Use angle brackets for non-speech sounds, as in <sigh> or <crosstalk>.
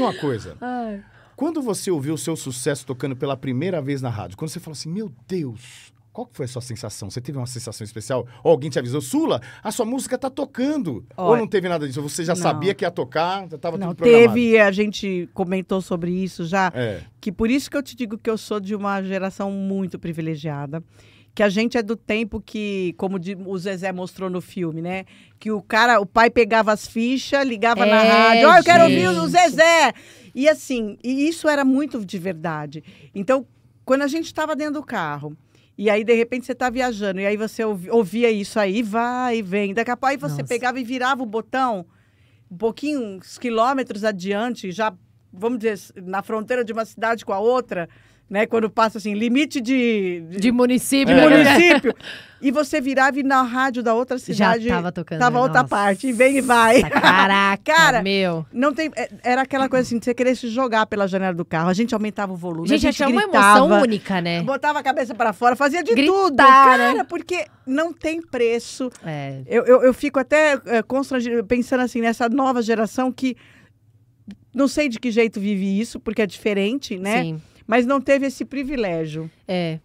uma coisa. Ai. Quando você ouviu o seu sucesso tocando pela primeira vez na rádio, quando você falou assim, meu Deus, qual foi a sua sensação? Você teve uma sensação especial? Ou alguém te avisou, Sula, a sua música tá tocando? Ou não teve nada disso? Você já não. sabia que ia tocar? Já tava não, tudo Teve, a gente comentou sobre isso já. É. Que por isso que eu te digo que eu sou de uma geração muito privilegiada que a gente é do tempo que, como o Zezé mostrou no filme, né? Que o cara, o pai pegava as fichas, ligava é, na rádio, ó, oh, eu quero ouvir o Zezé. E assim, e isso era muito de verdade. Então, quando a gente estava dentro do carro, e aí, de repente, você está viajando, e aí você ouvia isso aí, vai e vem. Daqui a pouco aí você Nossa. pegava e virava o botão, um pouquinho, uns quilômetros adiante, já, vamos dizer, na fronteira de uma cidade com a outra né? Quando passa assim, limite de. De, de município. De né? município. <laughs> E você virava e na rádio da outra cidade. Já tava tocando. Tava nossa. outra parte. E vem e vai. Caraca, Cara, meu. Não tem, é, era aquela coisa assim, de você querer se jogar pela janela do carro. A gente aumentava o volume. Gente, a é gente tinha gritava, uma emoção única, né? Botava a cabeça para fora, fazia de Gritar, tudo. Né? Cara, né? porque não tem preço. É. Eu, eu, eu fico até é, constrangido, pensando assim, nessa nova geração que. Não sei de que jeito vive isso, porque é diferente, né? Sim mas não teve esse privilégio. É.